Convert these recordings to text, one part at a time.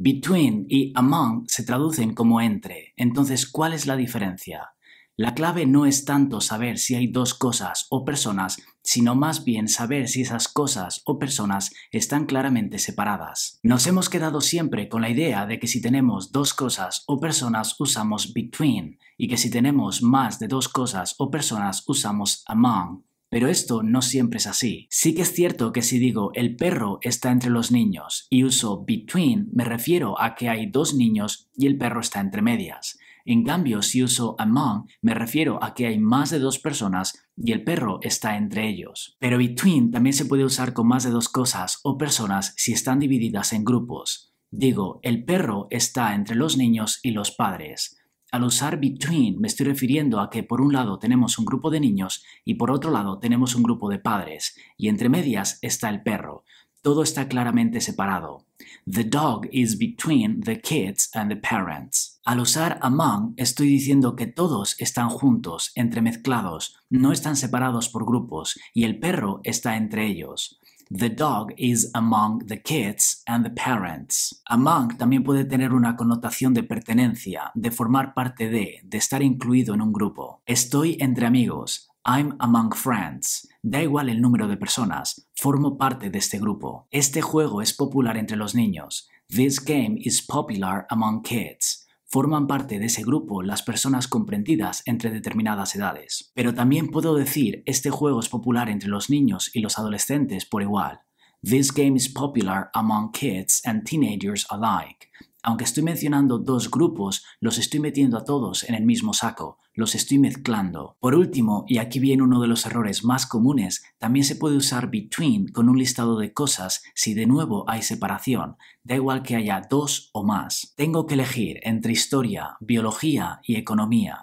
Between y among se traducen como entre. Entonces, ¿cuál es la diferencia? La clave no es tanto saber si hay dos cosas o personas, sino más bien saber si esas cosas o personas están claramente separadas. Nos hemos quedado siempre con la idea de que si tenemos dos cosas o personas usamos between y que si tenemos más de dos cosas o personas usamos among. Pero esto no siempre es así. Sí que es cierto que si digo el perro está entre los niños y uso between, me refiero a que hay dos niños y el perro está entre medias. En cambio, si uso among, me refiero a que hay más de dos personas y el perro está entre ellos. Pero between también se puede usar con más de dos cosas o personas si están divididas en grupos. Digo, el perro está entre los niños y los padres. Al usar between me estoy refiriendo a que por un lado tenemos un grupo de niños y por otro lado tenemos un grupo de padres, y entre medias está el perro. Todo está claramente separado. The dog is between the kids and the parents. Al usar among estoy diciendo que todos están juntos, entremezclados, no están separados por grupos, y el perro está entre ellos. The dog is among the kids and the parents. Among también puede tener una connotación de pertenencia, de formar parte de, de estar incluido en un grupo. Estoy entre amigos. I'm among friends. Da igual el número de personas, formo parte de este grupo. Este juego es popular entre los niños. This game is popular among kids. Forman parte de ese grupo las personas comprendidas entre determinadas edades. Pero también puedo decir, este juego es popular entre los niños y los adolescentes por igual. This game is popular among kids and teenagers alike aunque estoy mencionando dos grupos, los estoy metiendo a todos en el mismo saco, los estoy mezclando. Por último, y aquí viene uno de los errores más comunes, también se puede usar between con un listado de cosas si de nuevo hay separación, da igual que haya dos o más. Tengo que elegir entre historia, biología y economía.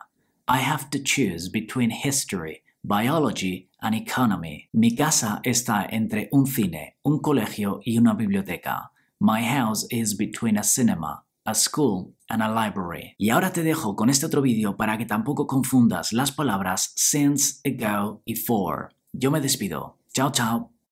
I have to choose between history, biology and economy. Mi casa está entre un cine, un colegio y una biblioteca. My house is between a cinema, a school and a library. Y ahora te dejo con este otro vídeo para que tampoco confundas las palabras since, ago y for. Yo me despido. Chao, chao.